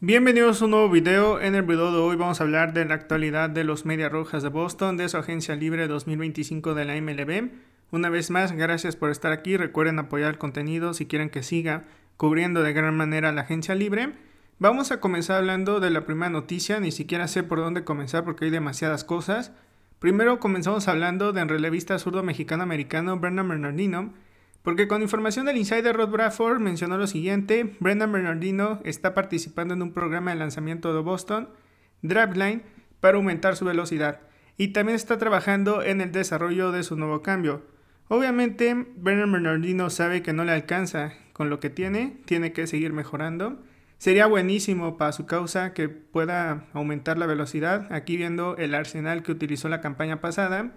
Bienvenidos a un nuevo video. En el video de hoy vamos a hablar de la actualidad de los Medias Rojas de Boston, de su agencia libre 2025 de la MLB. Una vez más, gracias por estar aquí. Recuerden apoyar el contenido si quieren que siga cubriendo de gran manera la agencia libre. Vamos a comenzar hablando de la primera noticia. Ni siquiera sé por dónde comenzar porque hay demasiadas cosas. Primero comenzamos hablando del relevista zurdo mexicano-americano Bernard Bernardino porque con información del insider Rod Bradford mencionó lo siguiente, Brendan Bernardino está participando en un programa de lanzamiento de Boston, Line para aumentar su velocidad, y también está trabajando en el desarrollo de su nuevo cambio. Obviamente, Brendan Bernardino sabe que no le alcanza con lo que tiene, tiene que seguir mejorando. Sería buenísimo para su causa que pueda aumentar la velocidad, aquí viendo el arsenal que utilizó la campaña pasada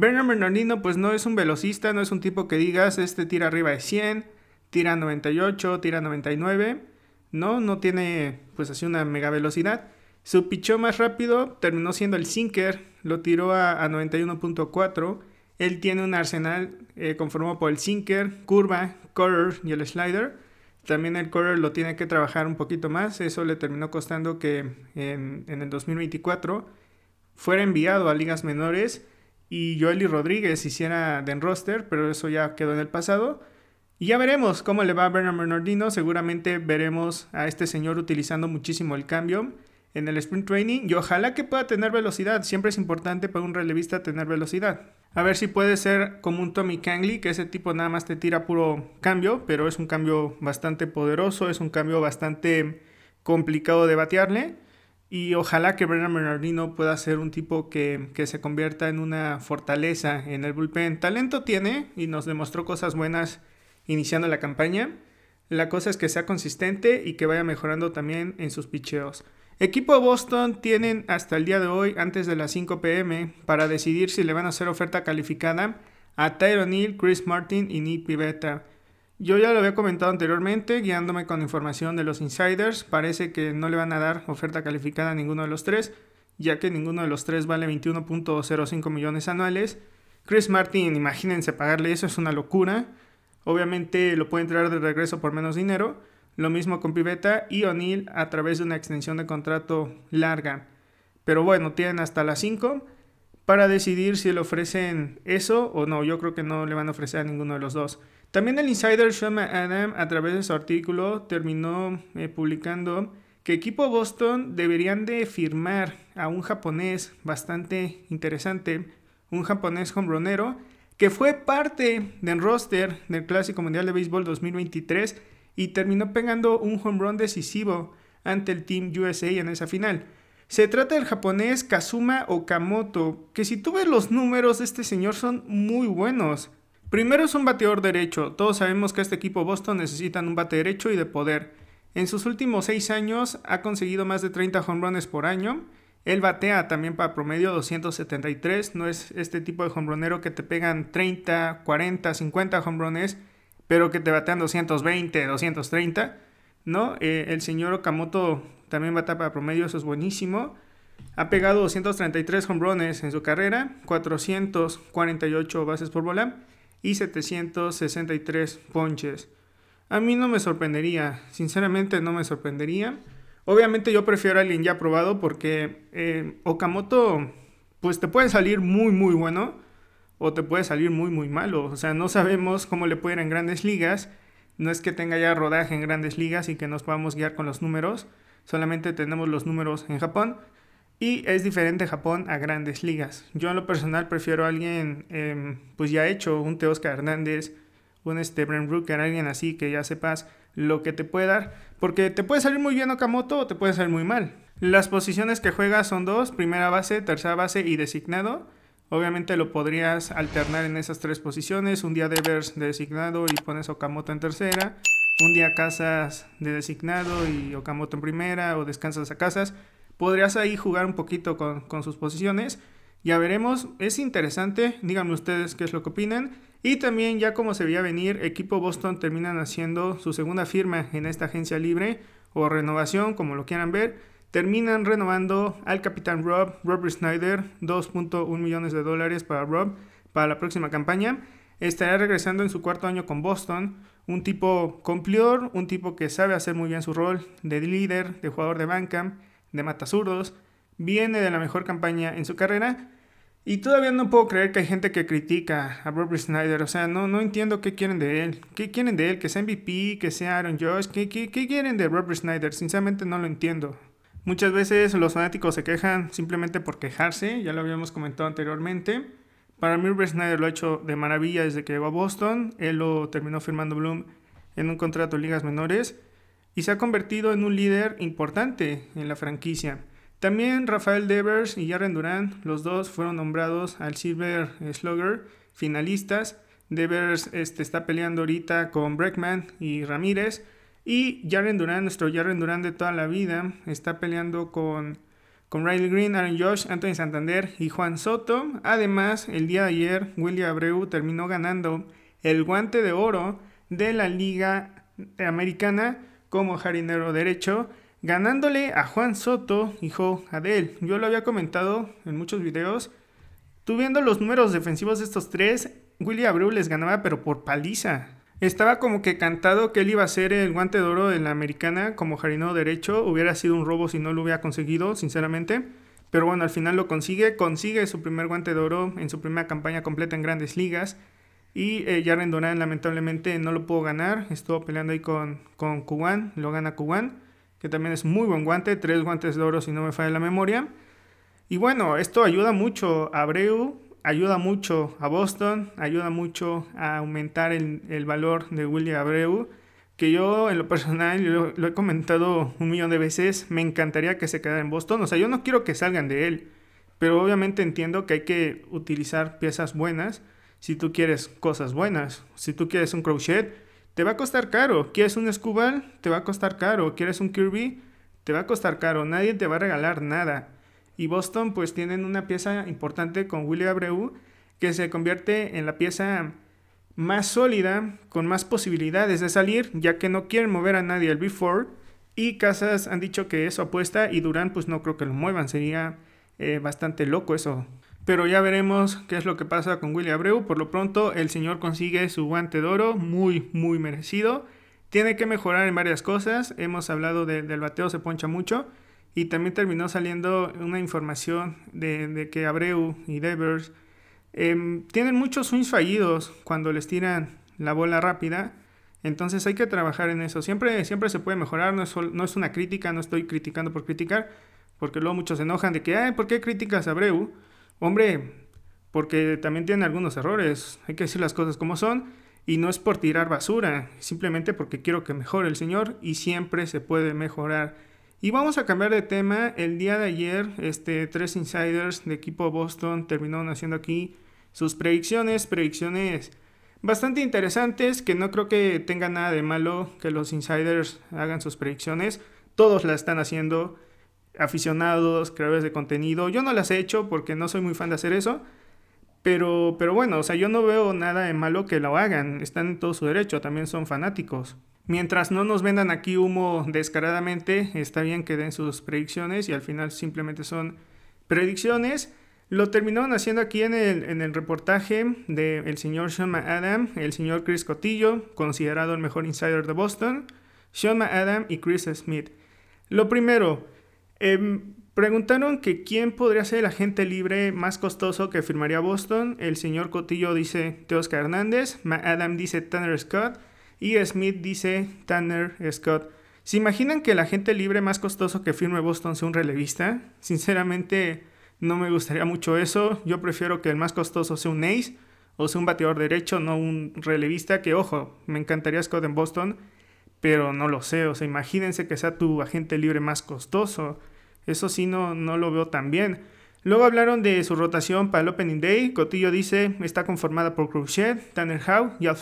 Bernard Bernardino pues no es un velocista, no es un tipo que digas, este tira arriba de 100, tira 98, tira 99, no, no tiene pues así una mega velocidad. Su pichó más rápido terminó siendo el sinker, lo tiró a, 91.4. Él tiene un arsenal eh, conformado por el sinker, curva, cutter y el slider. También el cutter lo tiene que trabajar un poquito más. Eso le terminó costando que en, en el 2024 fuera enviado a ligas menores y Joely Rodríguez hiciera den roster, pero eso ya quedó en el pasado. Y ya veremos cómo le va a Bernard Bernardino. Seguramente veremos a este señor utilizando muchísimo el cambio en el sprint training y ojalá que pueda tener velocidad. Siempre es importante para un relevista tener velocidad. A ver si puede ser como un Tommy Kangley, que ese tipo nada más te tira puro cambio, pero es un cambio bastante poderoso, es un cambio bastante complicado de batearle. Y ojalá que Brennan Bernardino pueda ser un tipo que, se convierta en una fortaleza en el bullpen. Talento tiene y nos demostró cosas buenas iniciando la campaña. La cosa es que sea consistente y que vaya mejorando también en sus picheos. Equipo Boston tienen hasta el día de hoy, antes de las 5 pm, para decidir si le van a hacer oferta calificada a Tyrone Neal, Chris Martin y Nick Pivetta. Yo ya lo había comentado anteriormente, guiándome con información de los insiders, parece que no le van a dar oferta calificada a ninguno de los tres, ya que ninguno de los tres vale 21.05 millones anuales. Chris Martin, imagínense pagarle eso, es una locura. Obviamente lo pueden traer de regreso por menos dinero. Lo mismo con Piveta y O'Neill a través de una extensión de contrato larga. Pero bueno, tienen hasta las 5 para decidir si le ofrecen eso o no. Yo creo que no le van a ofrecer a ninguno de los dos. También el insider Sean Adam a través de su artículo, terminó eh, publicando que equipo Boston deberían de firmar a un japonés bastante interesante, un japonés hombronero, que fue parte del roster del Clásico Mundial de Béisbol 2023 y terminó pegando un home run decisivo ante el Team USA en esa final. Se trata del japonés Kazuma Okamoto, que si tú ves los números de este señor son muy buenos. Primero es un bateador derecho. Todos sabemos que este equipo Boston necesitan un bate derecho y de poder. En sus últimos 6 años ha conseguido más de 30 home runs por año. Él batea también para promedio 273. No es este tipo de hombronero que te pegan 30, 40, 50 home runs, pero que te batean 220, 230. ¿no? Eh, el señor Okamoto también batea para promedio, eso es buenísimo. Ha pegado 233 home runs en su carrera, 448 bases por bola y 763 ponches. A mí no me sorprendería, sinceramente no me sorprendería. Obviamente yo prefiero a alguien ya probado porque eh, Okamoto pues te puede salir muy muy bueno o te puede salir muy muy malo. O sea, no sabemos cómo le puede ir en grandes ligas. No es que tenga ya rodaje en grandes ligas y que nos podamos guiar con los números. Solamente tenemos los números en Japón. Y es diferente Japón a grandes ligas. Yo en lo personal prefiero a alguien, em, pues ya hecho, un Teosca Hernández, un Steven Brent alguien así que ya sepas lo que te puede dar. Porque te puede salir muy bien Okamoto o te puede salir muy mal. Las posiciones que juegas son dos, primera base, tercera base y designado. Obviamente lo podrías alternar en esas tres posiciones. Un día Devers de designado y pones Okamoto en tercera. Un día Casas de designado y Okamoto en primera o descansas a Casas podrías ahí jugar un poquito con, sus posiciones. Ya veremos, es interesante, díganme ustedes qué es lo que opinan. Y también ya como se veía venir, equipo Boston terminan haciendo su segunda firma en esta agencia libre o renovación, como lo quieran ver. Terminan renovando al capitán Rob, Robert Snyder, 2.1 millones de dólares para Rob para la próxima campaña. Estará regresando en su cuarto año con Boston, un tipo cumplidor, un tipo que sabe hacer muy bien su rol de líder, de jugador de banca, de Matasurdos, viene de la mejor campaña en su carrera. Y todavía no puedo creer que hay gente que critica a Robert Snyder. O sea, no, no entiendo qué quieren de él. ¿Qué quieren de él? ¿Que sea MVP? ¿Que sea Aaron Josh? ¿Qué, qué quieren de Robert Snyder? Sinceramente no lo entiendo. Muchas veces los fanáticos se quejan simplemente por quejarse, ya lo habíamos comentado anteriormente. Para mí Robert Snyder lo ha hecho de maravilla desde que llegó a Boston. Él lo terminó firmando Bloom en un contrato de ligas menores y se ha convertido en un líder importante en la franquicia. También Rafael Devers y Jaren Durán, los dos fueron nombrados al Silver Slugger finalistas. Devers este, está peleando ahorita con Breckman y Ramírez. Y Jaren Durán, nuestro Jaren Durán de toda la vida, está peleando con, con Riley Green, Aaron Josh, Anthony Santander y Juan Soto. Además, el día de ayer, William Abreu terminó ganando el guante de oro de la Liga Americana como jardinero derecho, ganándole a Juan Soto, hijo Adel. Yo lo había comentado en muchos videos. Tú viendo los números defensivos de estos tres, Willy Abreu les ganaba pero por paliza. Estaba como que cantado que él iba a ser el guante de oro de la americana como jardinero derecho. Hubiera sido un robo si no lo hubiera conseguido, sinceramente. Pero bueno, al final lo consigue. Consigue su primer guante de oro en su primera campaña completa en grandes ligas. Y ya eh, Jaren lamentablemente no lo pudo ganar. Estuvo peleando ahí con, con Kuban. Lo gana Kuwan, Que también es muy buen guante. Tres guantes de oro si no me falla la memoria. Y bueno, esto ayuda mucho a Abreu. Ayuda mucho a Boston. Ayuda mucho a aumentar el, valor de William Abreu. Que yo en lo personal, lo, lo he comentado un millón de veces. Me encantaría que se quedara en Boston. O sea, yo no quiero que salgan de él. Pero obviamente entiendo que hay que utilizar piezas buenas si tú quieres cosas buenas, si tú quieres un crochet, te va a costar caro. ¿Quieres un escubal? Te va a costar caro. ¿Quieres un Kirby? Te va a costar caro. Nadie te va a regalar nada. Y Boston pues tienen una pieza importante con William Abreu que se convierte en la pieza más sólida, con más posibilidades de salir, ya que no quieren mover a nadie b before. Y Casas han dicho que eso apuesta y Durán pues no creo que lo muevan. Sería eh, bastante loco eso. Pero ya veremos qué es lo que pasa con Willy Abreu. Por lo pronto, el señor consigue su guante de oro, muy, muy merecido. Tiene que mejorar en varias cosas. Hemos hablado del bateo, se poncha mucho. Y también terminó saliendo una información de, que Abreu y Devers em, tienen muchos swings fallidos cuando les tiran la bola rápida. Entonces hay que trabajar en eso. Siempre, siempre se puede mejorar. No es, no es una crítica, no estoy criticando por criticar. Porque luego muchos se enojan de que, ay, ¿por qué criticas a Abreu? Hombre, porque también tiene algunos errores, hay que decir las cosas como son, y no es por tirar basura, simplemente porque quiero que mejore el Señor y siempre se puede mejorar. Y vamos a cambiar de tema. El día de ayer, este, tres insiders de equipo Boston terminaron haciendo aquí sus predicciones, predicciones bastante interesantes, que no creo que tenga nada de malo que los insiders hagan sus predicciones. Todos la están haciendo aficionados, creadores de contenido. Yo no las he hecho porque no soy muy fan de hacer eso. Pero, pero bueno, o sea, yo no veo nada de malo que lo hagan. Están en todo su derecho, también son fanáticos. Mientras no nos vendan aquí humo descaradamente, está bien que den sus predicciones y al final simplemente son predicciones. Lo terminaron haciendo aquí en el, en el reportaje del el señor Sean McAdam, el señor Chris Cotillo, considerado el mejor insider de Boston, Sean McAdam y Chris Smith. Lo primero, Em, preguntaron que quién podría ser el agente libre más costoso que firmaría Boston. El señor Cotillo dice teosca Hernández, Adam dice Tanner Scott y Smith dice Tanner Scott. ¿Se imaginan que el agente libre más costoso que firme Boston sea un relevista? Sinceramente, no me gustaría mucho eso. Yo prefiero que el más costoso sea un ace o sea un bateador derecho, no un relevista. Que ojo, me encantaría Scott en Boston pero no lo sé, o sea, imagínense que sea tu agente libre más costoso, eso sí no, no lo veo tan bien. Luego hablaron de su rotación para el Opening Day, Cotillo dice, está conformada por Crochet, Tanner Howe, Yal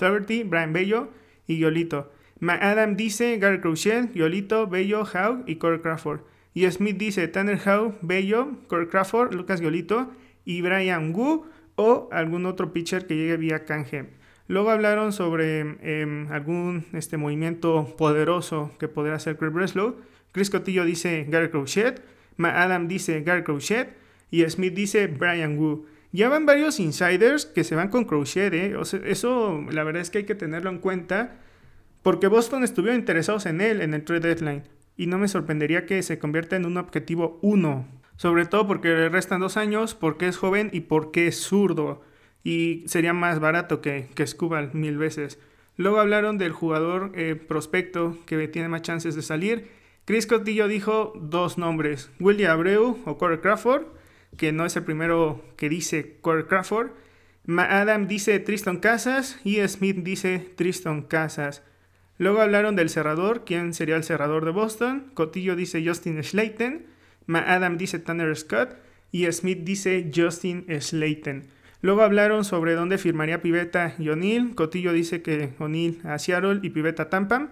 Brian Bello y Yolito. Adam dice, Gary Crochet, Yolito, Bello, Howe y Corey Crawford. Y Smith dice, Tanner Howe, Bello, Corey Crawford, Lucas Yolito y Brian Wu o algún otro pitcher que llegue vía canje. Luego hablaron sobre em, algún este, movimiento poderoso que podría hacer Chris Breslow. Chris Cotillo dice Gary Crochet, Adam dice Gary Crochet y Smith dice Brian Wu. Ya van varios insiders que se van con Crochet, eh. eso la verdad es que hay que tenerlo en cuenta porque Boston estuvieron interesados en él en el trade deadline y no me sorprendería que se convierta en un objetivo 1, sobre todo porque le restan dos años, porque es joven y porque es zurdo y sería más barato que, que mil veces. Luego hablaron del jugador eh, prospecto que tiene más chances de salir. Chris Cotillo dijo dos nombres, Willie Abreu o Corey Crawford, que no es el primero que dice Corey Crawford. Adam dice Tristan Casas y Smith dice Tristan Casas. Luego hablaron del cerrador, quién sería el cerrador de Boston. Cotillo dice Justin Slayton, Adam dice Tanner Scott y Smith dice Justin Slayton. Luego hablaron sobre dónde firmaría Pivetta y O'Neill. Cotillo dice que O'Neill a Seattle y Pivetta a Tampa.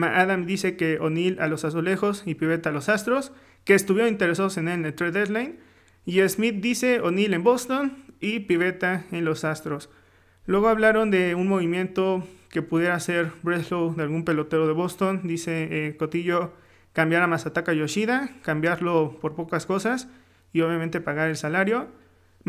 Adam dice que O'Neill a los Azulejos y Pivetta a los Astros, que estuvieron interesados en él en el trade deadline. Y Smith dice O'Neill en Boston y Pivetta en los Astros. Luego hablaron de un movimiento que pudiera ser Breslow de algún pelotero de Boston. Dice eh, Cotillo cambiar a Masataka Yoshida, cambiarlo por pocas cosas y obviamente pagar el salario.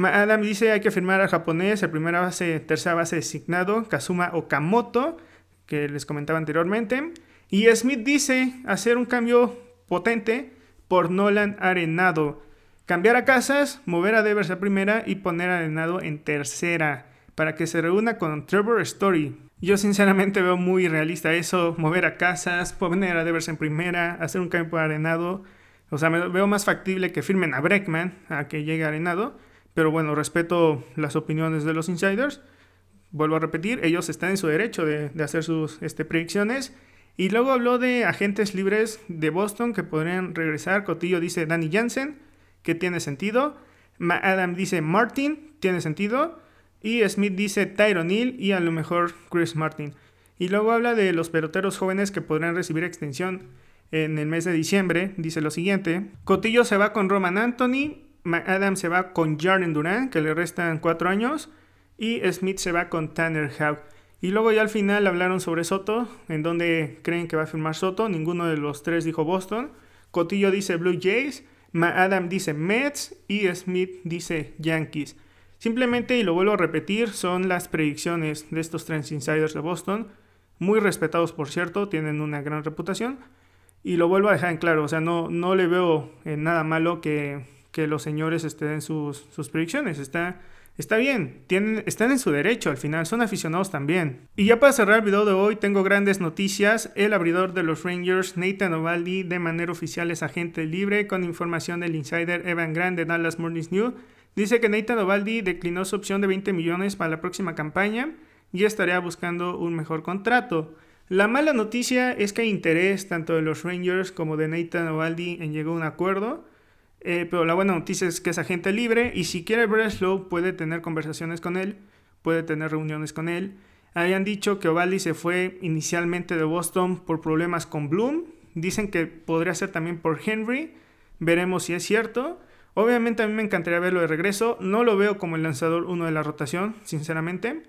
Adam dice hay que firmar al japonés, el primera base, tercera base designado, Kazuma Okamoto, que les comentaba anteriormente. Y Smith dice hacer un cambio potente por Nolan Arenado. Cambiar a Casas, mover a Devers a primera y poner a Arenado en tercera para que se reúna con Trevor Story. Yo sinceramente veo muy realista eso, mover a Casas, poner a Devers en primera, hacer un cambio por Arenado. O sea, veo más factible que firmen a Breckman a que llegue Arenado pero bueno, respeto las opiniones de los insiders. Vuelvo a repetir, ellos están en su derecho de, hacer sus este, predicciones. Y luego habló de agentes libres de Boston que podrían regresar. Cotillo dice Danny Jansen, que tiene sentido. Adam dice Martin, tiene sentido. Y Smith dice Tyron Hill y a lo mejor Chris Martin. Y luego habla de los peloteros jóvenes que podrían recibir extensión en el mes de diciembre. Dice lo siguiente: Cotillo se va con Roman Anthony, McAdam se va con Jarren Duran, que le restan cuatro años, y Smith se va con Tanner Hough Y luego ya al final hablaron sobre Soto, en donde creen que va a firmar Soto. Ninguno de los tres dijo Boston. Cotillo dice Blue Jays, Adam dice Mets y Smith dice Yankees. Simplemente, y lo vuelvo a repetir, son las predicciones de estos tres Insiders de Boston. Muy respetados, por cierto, tienen una gran reputación. Y lo vuelvo a dejar en claro, o sea, no, no le veo nada malo que que los señores estén en sus, predicciones. Está, está bien, tienen, están en su derecho al final, son aficionados también. Y ya para cerrar el video de hoy, tengo grandes noticias. El abridor de los Rangers, Nathan Ovaldi, de manera oficial es agente libre, con información del insider Evan Grant de Dallas Morning News. Dice que Nathan Ovaldi declinó su opción de 20 millones para la próxima campaña y estaría buscando un mejor contrato. La mala noticia es que hay interés tanto de los Rangers como de Nathan Ovaldi en llegar a un acuerdo. Eh, pero la buena noticia es que es agente libre y si quiere Breslow puede tener conversaciones con él, puede tener reuniones con él. Habían dicho que Ovaldi se fue inicialmente de Boston por problemas con Bloom. Dicen que podría ser también por Henry. Veremos si es cierto. Obviamente a mí me encantaría verlo de regreso. No lo veo como el lanzador uno de la rotación, sinceramente.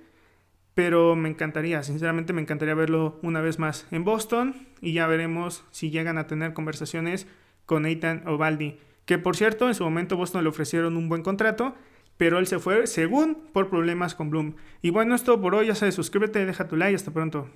Pero me encantaría, sinceramente me encantaría verlo una vez más en Boston. Y ya veremos si llegan a tener conversaciones con Nathan Ovaldi. Que por cierto, en su momento Boston le ofrecieron un buen contrato, pero él se fue, según, por problemas con Bloom. Y bueno, esto por hoy, ya sabes, suscríbete, deja tu like, hasta pronto.